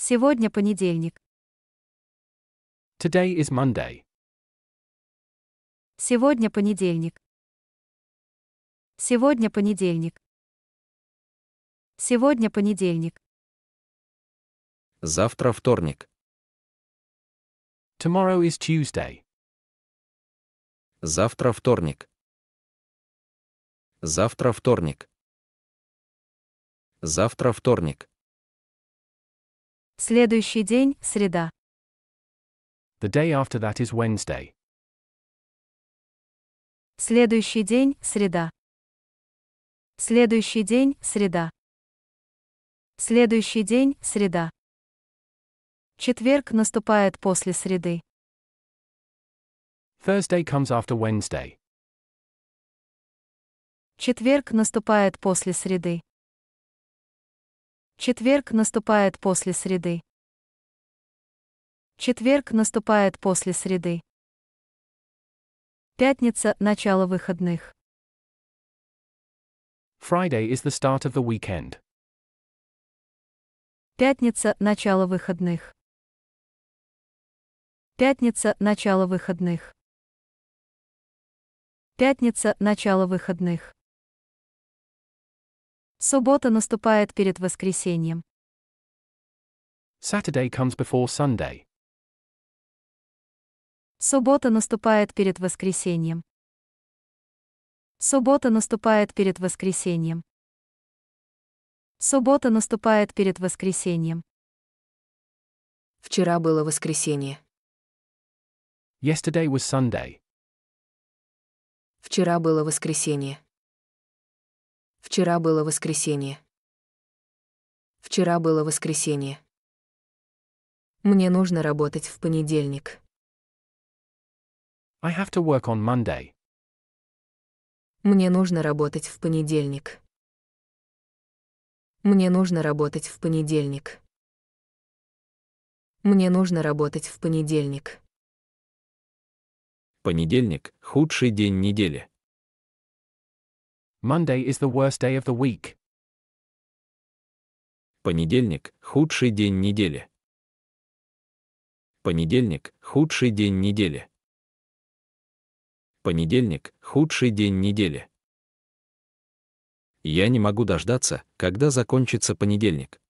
Сегодня понедельник. Today is Monday. Сегодня понедельник. Сегодня понедельник. Сегодня понедельник. Завтра вторник. Tomorrow is Tuesday. Завтра вторник. Завтра вторник. Завтра вторник. Следующий день – среда. The day after that is Wednesday. Следующий день – среда. Следующий день – среда. Следующий день – среда. Четверг наступает после среды. Thursday comes after Wednesday. Четверг наступает после среды. Четверг наступает после среды. Четверг наступает после среды. Пятница – начало выходных. Friday is the start of the weekend. Пятница – начало выходных. Пятница – начало выходных. Пятница – начало выходных. Суббота наступает перед воскресеньем. Saturday comes before Sunday. Суббота наступает перед воскресеньем. Суббота наступает перед воскресеньем. Суббота наступает перед воскресеньем. Вчера было воскресенье. Yesterday was Sunday. Вчера было воскресенье. Вчера было воскресенье. Вчера было воскресенье. Мне нужно работать в понедельник. I have to work on Monday. Мне нужно работать в понедельник. Мне нужно работать в понедельник. Мне нужно работать в понедельник. Понедельник – худший день недели. Monday is the worst day of the week. Понедельник – худший день недели. Понедельник – худший день недели. Понедельник – худший день недели. Я не могу дождаться, когда закончится понедельник.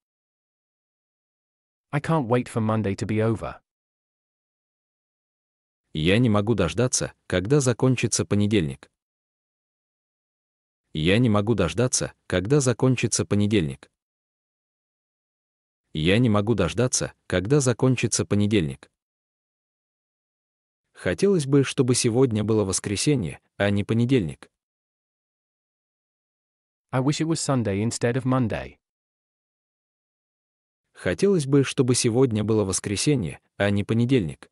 I can't wait for Monday to be over. Я не могу дождаться, когда закончится понедельник. Я не могу дождаться, когда закончится понедельник. Я не могу дождаться, когда закончится понедельник. Хотелось бы, чтобы сегодня было воскресенье, а не понедельник. I wish it was Sunday instead of Monday. Хотелось бы, чтобы сегодня было воскресенье, а не понедельник.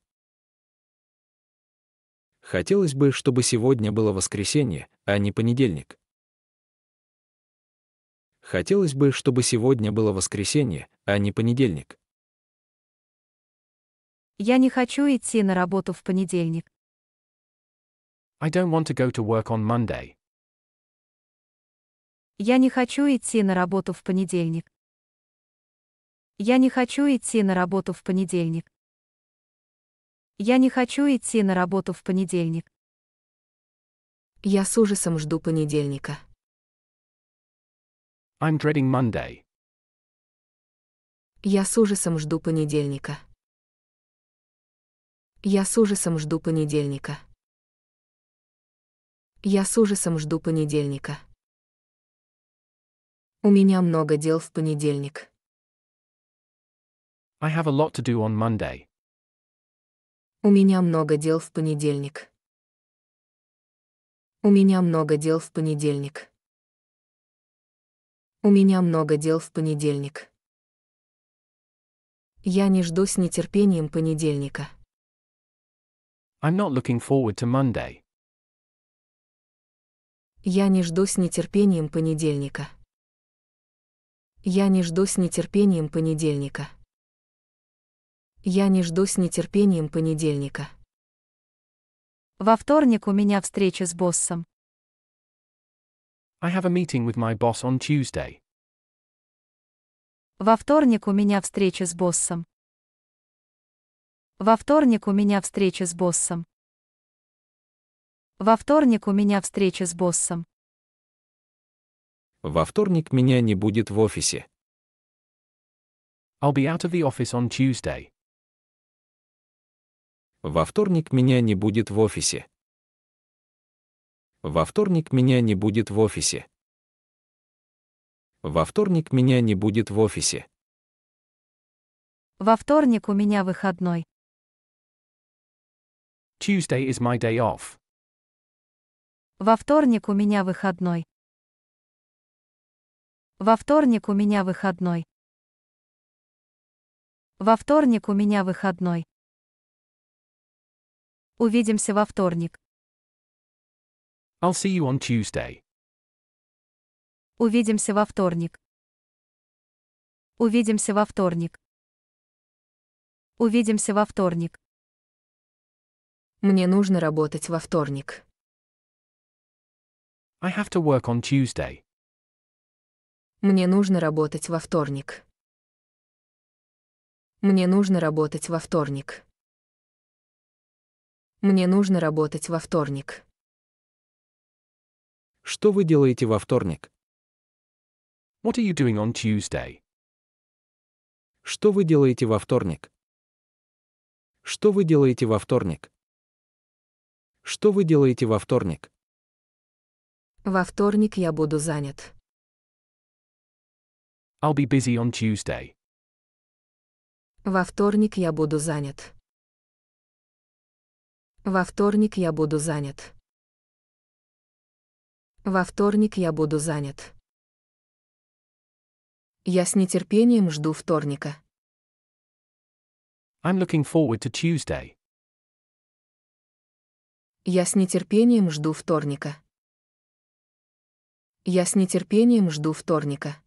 Хотелось бы, чтобы сегодня было воскресенье, а не понедельник. Хотелось бы, чтобы сегодня было воскресенье, а не понедельник. Я не хочу идти на работу в понедельник. I don't want to go to work on Monday. Я не хочу идти на работу в понедельник. Я не хочу идти на работу в понедельник. Я не хочу идти на работу в понедельник. Я с ужасом жду понедельника. I'm dreading Monday. Я с ужасом жду понедельника. Я с ужасом жду понедельника. Я с ужасом жду понедельника. У меня много дел в понедельник. I have a lot to do on Monday. У меня много дел в понедельник. У меня много дел в понедельник. У меня много дел в понедельник. Я не жду с нетерпением понедельника. I'm not looking forward to Monday. Я не жду с нетерпением понедельника. Я не жду с нетерпением понедельника. Я не жду с нетерпением понедельника. Во вторник у меня встреча с боссом. I have a meeting with my boss on Tuesday. Во вторник у меня встреча с боссом. Во вторник у меня встреча с боссом. Во вторник у меня встреча с боссом. Во вторник меня не будет в офисе. I'll be out of the office on Tuesday. Во вторник меня не будет в офисе. Во вторник меня не будет в офисе. Во вторник меня не будет в офисе. Во вторник у меня выходной. Tuesday is my day off. Во вторник у меня выходной. Во вторник у меня выходной. Во вторник у меня выходной. Увидимся во вторник. I'll see you on Tuesday. Увидимся во вторник. Увидимся во вторник. Увидимся во вторник. Мне нужно работать во вторник. I have to work on Tuesday. Мне нужно работать во вторник. Мне нужно работать во вторник. Мне нужно работать во вторник. Что вы делаете во вторник? What are you doing on Tuesday? Что вы делаете во вторник? Что вы делаете во вторник? Что вы делаете во вторник? Во вторник я буду занят. I'll be busy on Tuesday. Во вторник я буду занят. Во вторник я буду занят. Во вторник я буду занят. Я с нетерпением жду вторника. I'm looking forward to Tuesday. Я с нетерпением жду вторника. Я с нетерпением жду вторника.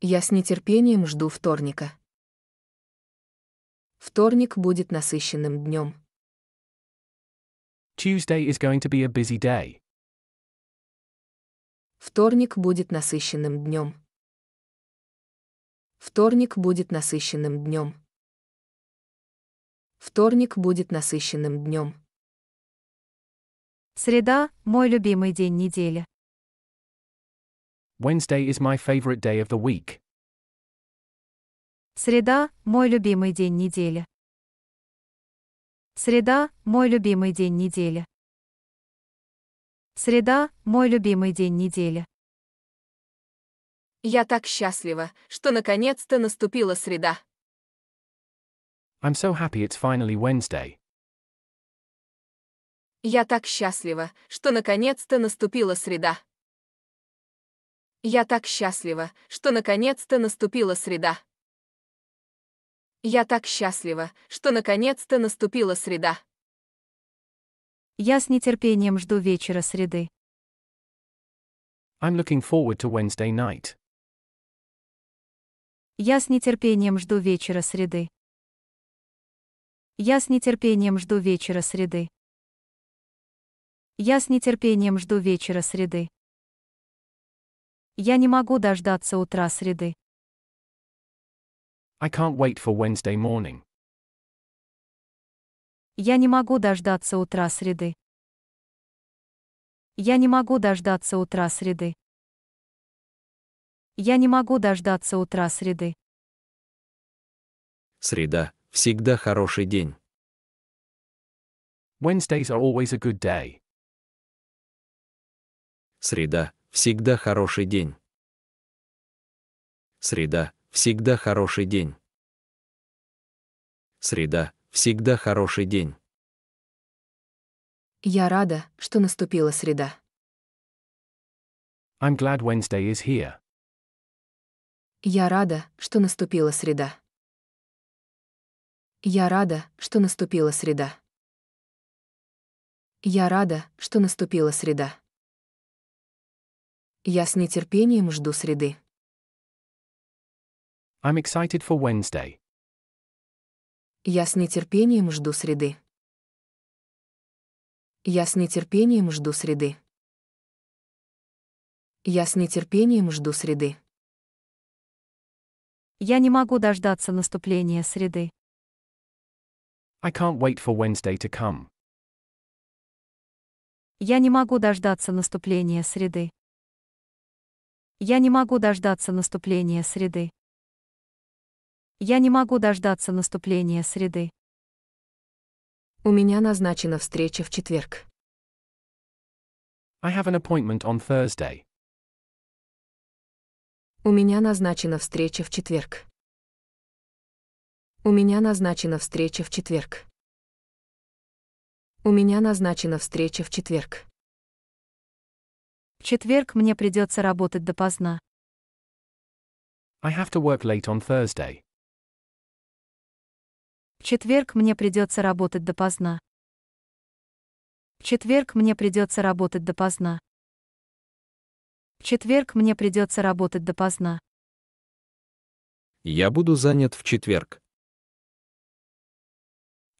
Я с нетерпением жду вторника. Вторник будет насыщенным днем. Tuesday is going to be a busy day. Вторник будет насыщенным днем. Вторник будет насыщенным днем. Вторник будет насыщенным днем. Среда – мой любимый день недели. Wednesday is my favorite day of the week. Среда – мой любимый день недели. Среда – мой любимый день недели. Среда – мой любимый день недели. Я так счастлива, что наконец-то наступила среда. I'm so happy it's finally Wednesday. Я так счастлива, что наконец-то наступила среда. Я так счастлива, что наконец-то наступила среда. Я так счастлива, что наконец-то наступила среда. Я с нетерпением жду вечера среды. I'm looking forward to Wednesday night. Я с нетерпением жду вечера среды. Я с нетерпением жду вечера среды. Я с нетерпением жду вечера среды. Я не могу дождаться утра среды. I can't wait for Wednesday morning. Я не могу дождаться утра среды. Я не могу дождаться утра среды. Я не могу дождаться утра среды. Среда – всегда хороший день. Wednesdays are always a good day. Среда – всегда хороший день. Среда – всегда хороший день. Среда всегда хороший день. Я рада, что наступила среда. I'm glad Wednesday is here. Я рада, что наступила среда. Я рада, что наступила среда. Я рада, что наступила среда. Я с нетерпением жду среды. I'm excited for Wednesday. Я с нетерпением жду среды. Я с нетерпением жду среды. Я с нетерпением жду среды. Я не могу дождаться наступления среды. I can't wait for Wednesday to come. Я не могу дождаться наступления среды. Я не могу дождаться наступления среды. Я не могу дождаться наступления среды. У меня назначена встреча в четверг. I have an appointment on Thursday. У меня назначена встреча в четверг. У меня назначена встреча в четверг. У меня назначена встреча в четверг. В четверг мне придется работать допоздна. I have to work late on Thursday. В четверг мне придется работать допоздна. В четверг мне придется работать допоздна. В четверг мне придется работать допоздна. Я буду занят в четверг.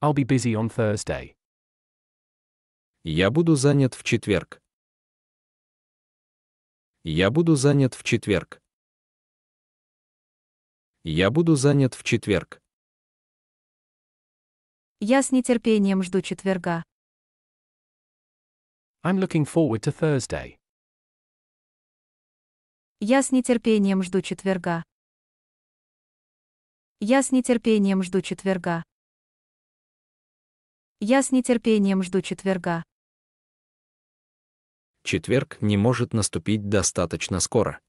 I'll be busy on Thursday. Я буду занят в четверг. Я буду занят в четверг. Я буду занят в четверг. Я с нетерпением жду четверга. I'm looking forward to Thursday. Я с нетерпением жду четверга. Я с нетерпением жду четверга. Я с нетерпением жду четверга. Четверг не может наступить достаточно скоро.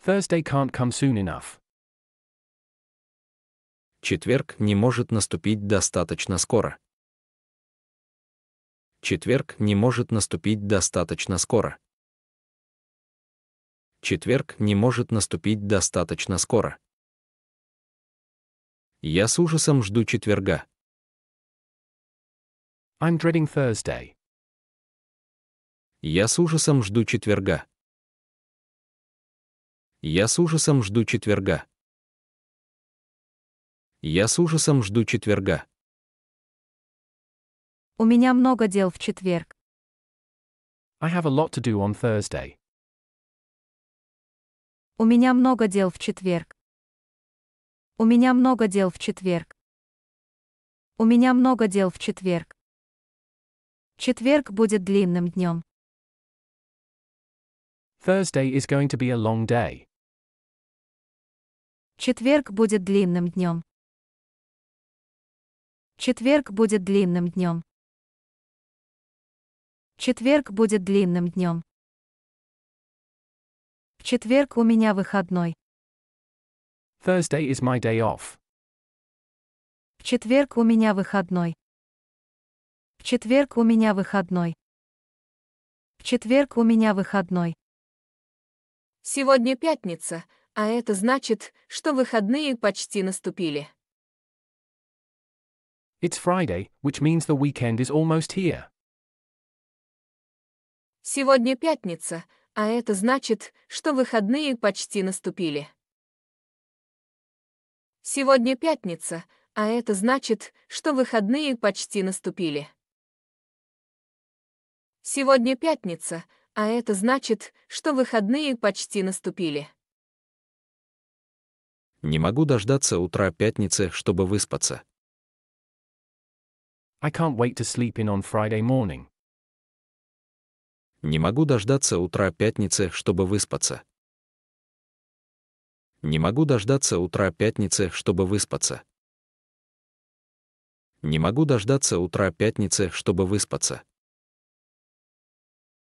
Thursday can't come soon enough. Четверг не может наступить достаточно скоро. Четверг не может наступить достаточно скоро. Четверг не может наступить достаточно скоро. Я с ужасом жду четверга. I'm dreading Thursday. Я с ужасом жду четверга. Я с ужасом жду четверга. Я с ужасом жду четверга. У меня много дел в четверг. I have a lot to do on Thursday. У меня много дел в четверг. У меня много дел в четверг. У меня много дел в четверг. Четверг будет длинным днем. Thursday is going to be a long day. Четверг будет длинным днем. Четверг будет длинным днем. Четверг будет длинным днем. В четверг у меня выходной. Thursday is my day off. В четверг у меня выходной. В четверг у меня выходной. В четверг у меня выходной. Сегодня пятница, а это значит, что выходные почти наступили. It's Friday, which means the weekend is almost here. Сегодня пятница, а это значит, что выходные почти наступили. Сегодня пятница, а это значит, что выходные почти наступили. Сегодня пятница, а это значит, что выходные почти наступили. Не могу дождаться утра пятницы, чтобы выспаться. I can't wait to sleep in on Friday morning. Не могу дождаться утра пятницы, чтобы выспаться. Не могу дождаться утра пятницы, чтобы выспаться. Не могу дождаться утра пятницы, чтобы выспаться.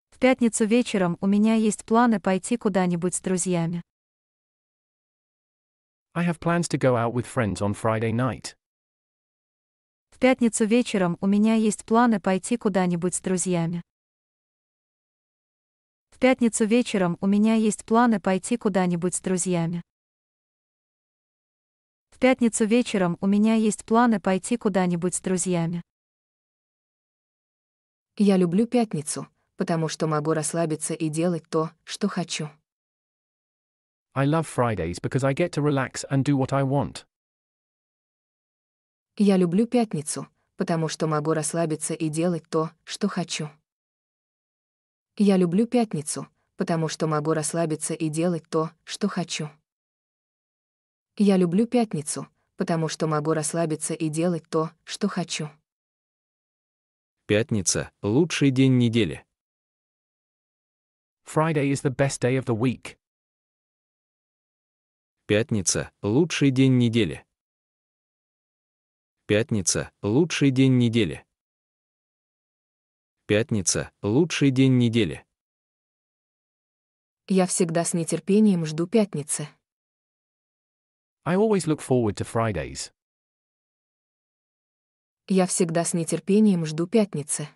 В пятницу вечером у меня есть планы пойти куда-нибудь с друзьями. I have plans to go out with friends on Friday night пятницу вечером у меня есть планы пойти куда-нибудь с друзьями. В пятницу вечером у меня есть планы пойти куда-нибудь с друзьями. В пятницу вечером у меня есть планы пойти куда-нибудь с друзьями. Я люблю пятницу, потому что могу расслабиться и делать то, что хочу. I love Fridays because I get to relax and do what I want. Я люблю пятницу, потому что могу расслабиться и делать то, что хочу. Я люблю пятницу, потому что могу расслабиться и делать то, что хочу. Я люблю пятницу, потому что могу расслабиться и делать то, что хочу. Пятница — лучший день недели. Friday is the best day of the week. Пятница — лучший день недели. Пятница — лучший день недели. Пятница — лучший день недели. Я всегда с нетерпением жду пятницы. I always look forward to Fridays. Я всегда с нетерпением жду пятницы.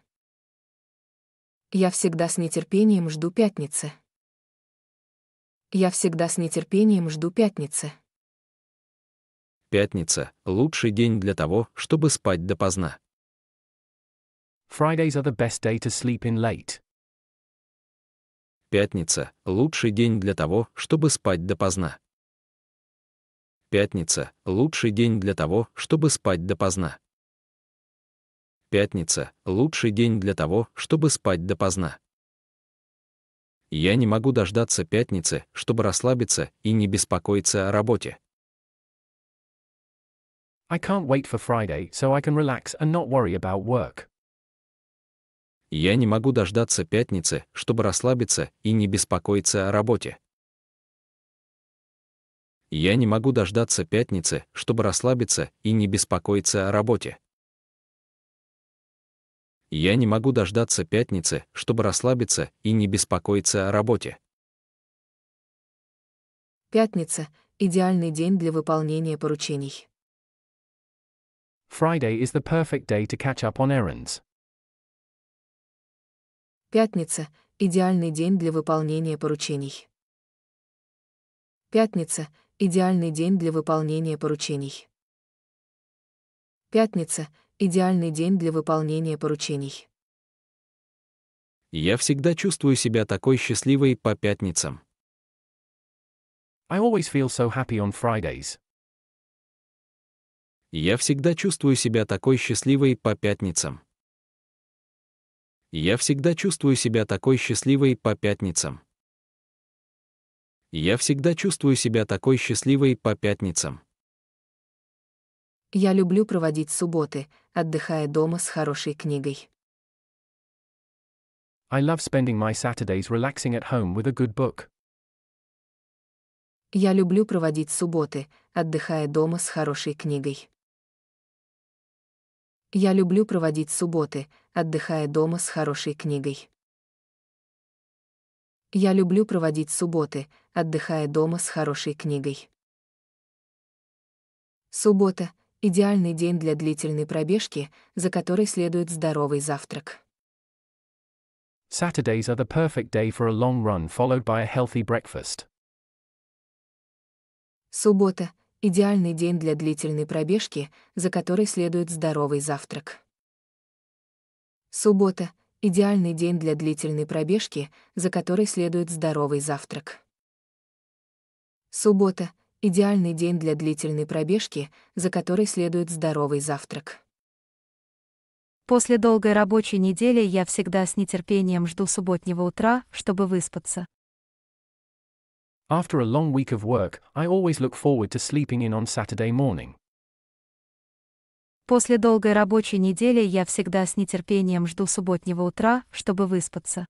Я всегда с нетерпением жду пятницы. Я всегда с нетерпением жду пятницы. Пятница — лучший день для того, чтобы спать допоздна. Fridays are the best day to sleep in late. Пятница — лучший день для того, чтобы спать допоздна. Пятница — лучший день для того, чтобы спать допоздна. Пятница — лучший день для того, чтобы спать допоздна. Я не могу дождаться пятницы, чтобы расслабиться и не беспокоиться о работе. I can't wait for Friday so I can relax and not worry about work. Я не могу дождаться пятницы, чтобы расслабиться и не беспокоиться о работе. Я не могу дождаться пятницы, чтобы расслабиться и не беспокоиться о работе. Я не могу дождаться пятницы, чтобы расслабиться и не беспокоиться о работе. Пятница — идеальный день для выполнения поручений. Friday is the perfect day to catch up on errands. Пятница – идеальный день для выполнения поручений. Пятница – идеальный день для выполнения поручений. Пятница – идеальный день для выполнения поручений. Я всегда чувствую себя такой счастливой по пятницам. I always feel so happy on Fridays. Я всегда чувствую себя такой счастливой по пятницам. Я всегда чувствую себя такой счастливой по пятницам. Я всегда чувствую себя такой счастливой по пятницам. Я люблю проводить субботы, отдыхая дома с хорошей книгой. I love spending my Saturdays relaxing at home with a good book. Я люблю проводить субботы, отдыхая дома с хорошей книгой. Я люблю проводить субботы, отдыхая дома с хорошей книгой. Я люблю проводить субботы, отдыхая дома с хорошей книгой. Суббота — идеальный день для длительной пробежки, за которой следует здоровый завтрак. Saturdays are the perfect day for a long run followed by a healthy breakfast. Суббота идеальный день для длительной пробежки, за которой следует здоровый завтрак. Суббота – идеальный день для длительной пробежки, за которой следует здоровый завтрак. Суббота – идеальный день для длительной пробежки, за которой следует здоровый завтрак. После долгой рабочей недели я всегда с нетерпением жду субботнего утра, чтобы выспаться. After a long week of work, I always look forward to sleeping in on Saturday morning. После долгой рабочей недели я всегда с нетерпением жду субботнего утра, чтобы выспаться.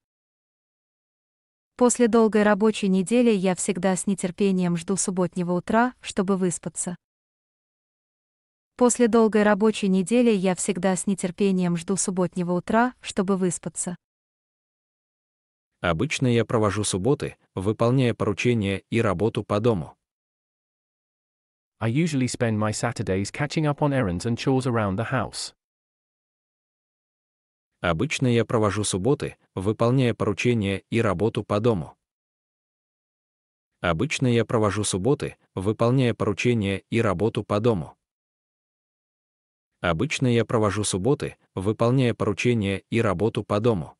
После долгой рабочей недели я всегда с нетерпением жду субботнего утра, чтобы выспаться. После долгой рабочей недели я всегда с нетерпением жду субботнего утра, чтобы выспаться. Обычно я провожу субботы, выполняя поручения и работу по дому. I usually spend my Saturdays catching up on errands and chores around the house. Обычно я провожу субботы, выполняя поручения и работу по дому. Обычно я провожу субботы, выполняя поручения и работу по дому. Обычно я провожу субботы, выполняя поручения и работу по дому.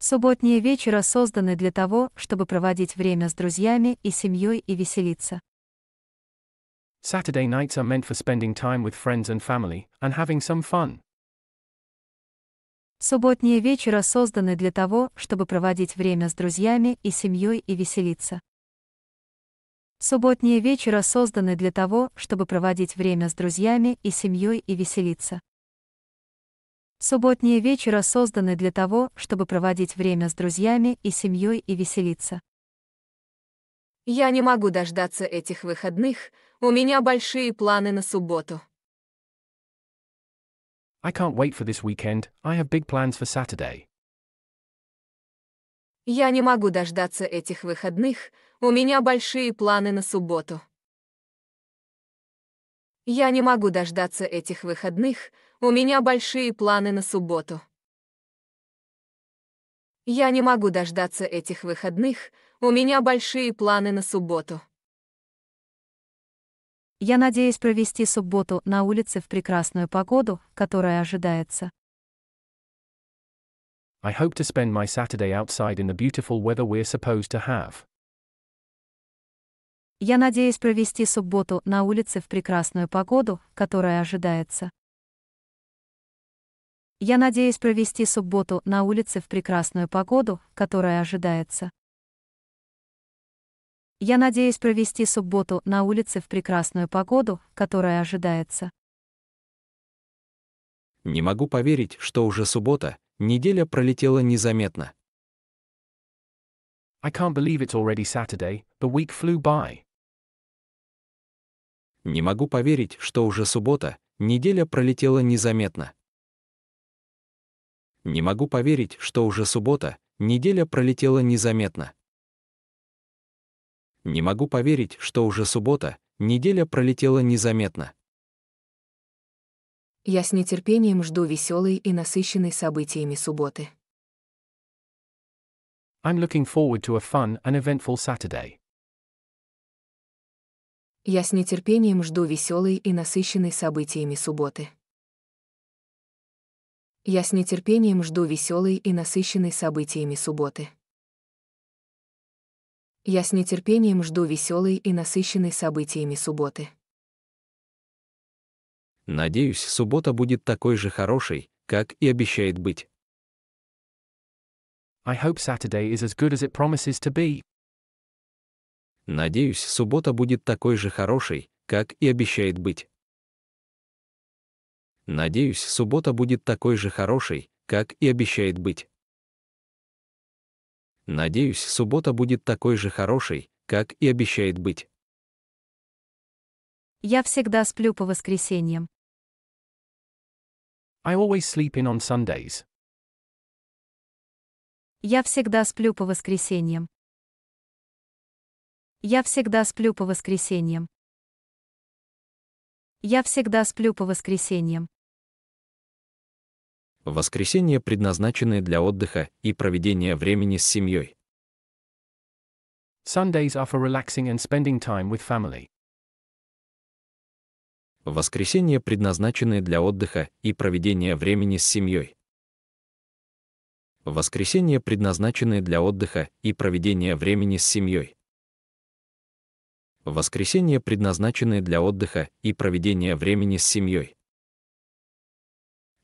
Субботние вечера созданы для того, чтобы проводить время с друзьями и семьей и веселиться. Saturday nights are meant for spending time with friends and family, and having some fun. Субботние вечера созданы для того, чтобы проводить время с друзьями и семьей и веселиться. Субботние вечера созданы для того, чтобы проводить время с друзьями и семьей и веселиться. Субботние вечера созданы для того, чтобы проводить время с друзьями и семьей и веселиться. Я не могу дождаться этих выходных, у меня большие планы на субботу. I can't wait for this weekend, I have big plans for Saturday. Я не могу дождаться этих выходных, у меня большие планы на субботу. Я не могу дождаться этих выходных, у меня большие планы на субботу. Я не могу дождаться этих выходных, у меня большие планы на субботу. Я надеюсь провести субботу на улице в прекрасную погоду, которая ожидается. I hope to spend my Saturday outside in the beautiful weather we're supposed to have. Я надеюсь провести субботу на улице в прекрасную погоду, которая ожидается. Я надеюсь провести субботу на улице в прекрасную погоду, которая ожидается. Я надеюсь провести субботу на улице в прекрасную погоду, которая ожидается. Не могу поверить, что уже суббота, неделя пролетела незаметно. I can't believe it's already Saturday, the week flew by. Не могу поверить, что уже суббота, неделя пролетела незаметно. Не могу поверить, что уже суббота, неделя пролетела незаметно. Не могу поверить, что уже суббота, неделя пролетела незаметно. Я с нетерпением жду веселой и насыщенной событиями субботы. I'm looking forward to a fun and eventful Saturday. Я с нетерпением жду веселой и насыщенной событиями субботы. Я с нетерпением жду веселой и насыщенной событиями субботы. Я с нетерпением жду веселой и насыщенной событиями субботы. Надеюсь, суббота будет такой же хорошей, как и обещает быть. I hope Saturday is as good as it promises to be. Надеюсь, суббота будет такой же хорошей, как и обещает быть. Надеюсь, суббота будет такой же хорошей, как и обещает быть. Надеюсь, суббота будет такой же хорошей, как и обещает быть. Я всегда сплю по воскресеньям. I always sleep in on Sundays. Я всегда сплю по воскресеньям. Я всегда сплю по воскресеньям. Я всегда сплю по воскресеньям. Воскресенье предназначены для отдыха и проведения времени с семьей. Sundays are for relaxing and spending time with family. Воскресенья предназначены для отдыха и проведения времени с семьей. Воскресенье предназначены для отдыха и проведения времени с семьей в воскресенье предназначенные для отдыха и проведения времени с семьей.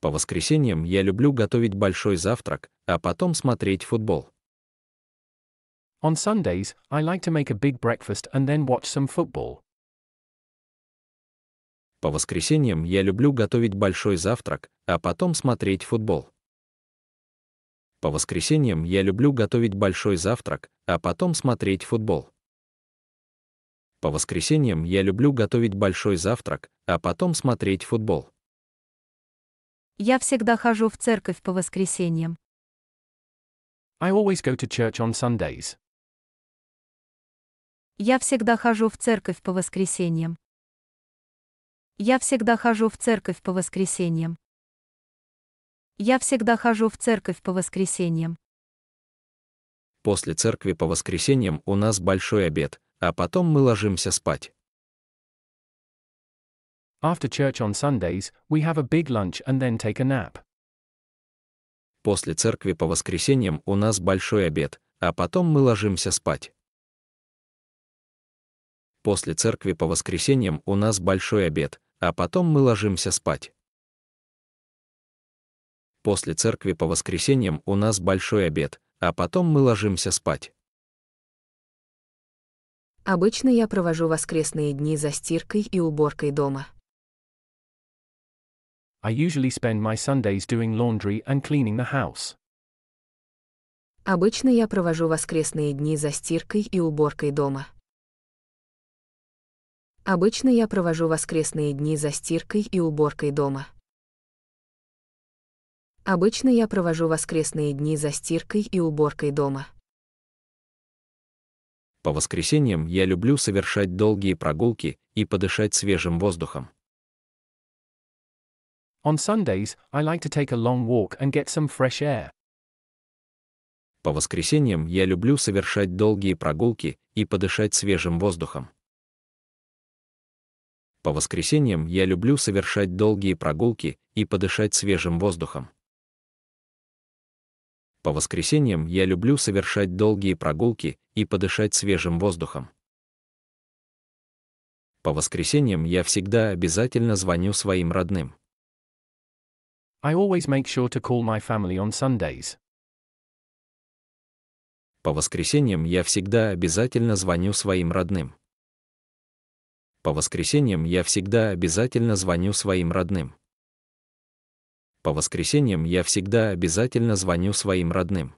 По воскресеньям я люблю готовить большой завтрак, а потом смотреть футбол. On Sundays, I like to make a big breakfast and then watch some football. По воскресеньям я люблю готовить большой завтрак, а потом смотреть футбол. По воскресеньям я люблю готовить большой завтрак, а потом смотреть футбол. По воскресеньям я люблю готовить большой завтрак, а потом смотреть футбол. Я всегда хожу в церковь по воскресеньям. I always go to church on Sundays. Я всегда хожу в церковь по воскресеньям. Я всегда хожу в церковь по воскресеньям. Я всегда хожу в церковь по воскресеньям. После церкви по воскресеньям у нас большой обед, а потом мы ложимся спать. After church on Sundays, we have a big lunch and then take a nap. После церкви по воскресеньям у нас большой обед, а потом мы ложимся спать. После церкви по воскресеньям у нас большой обед, а потом мы ложимся спать. После церкви по воскресеньям у нас большой обед, а потом мы ложимся спать. Обычно я провожу воскресные дни за стиркой и уборкой дома. I usually spend my Sundays doing laundry and cleaning the house. Обычно я провожу воскресные дни за стиркой и уборкой дома. Обычно я провожу воскресные дни за стиркой и уборкой дома. Обычно я провожу воскресные дни за стиркой и уборкой дома. По воскресеньям я люблю совершать долгие прогулки и подышать свежим воздухом. On Sundays, I like to take a long walk and get some fresh air. По воскресеньям я люблю совершать долгие прогулки и подышать свежим воздухом. По воскресеньям я люблю совершать долгие прогулки и подышать свежим воздухом. По воскресеньям я люблю совершать долгие прогулки и подышать свежим воздухом. По воскресеньям я всегда обязательно звоню своим родным. I always make sure to call my family on Sundays. По воскресеньям я всегда обязательно звоню своим родным. По воскресеньям я всегда обязательно звоню своим родным. По воскресеньям я всегда обязательно звоню своим родным.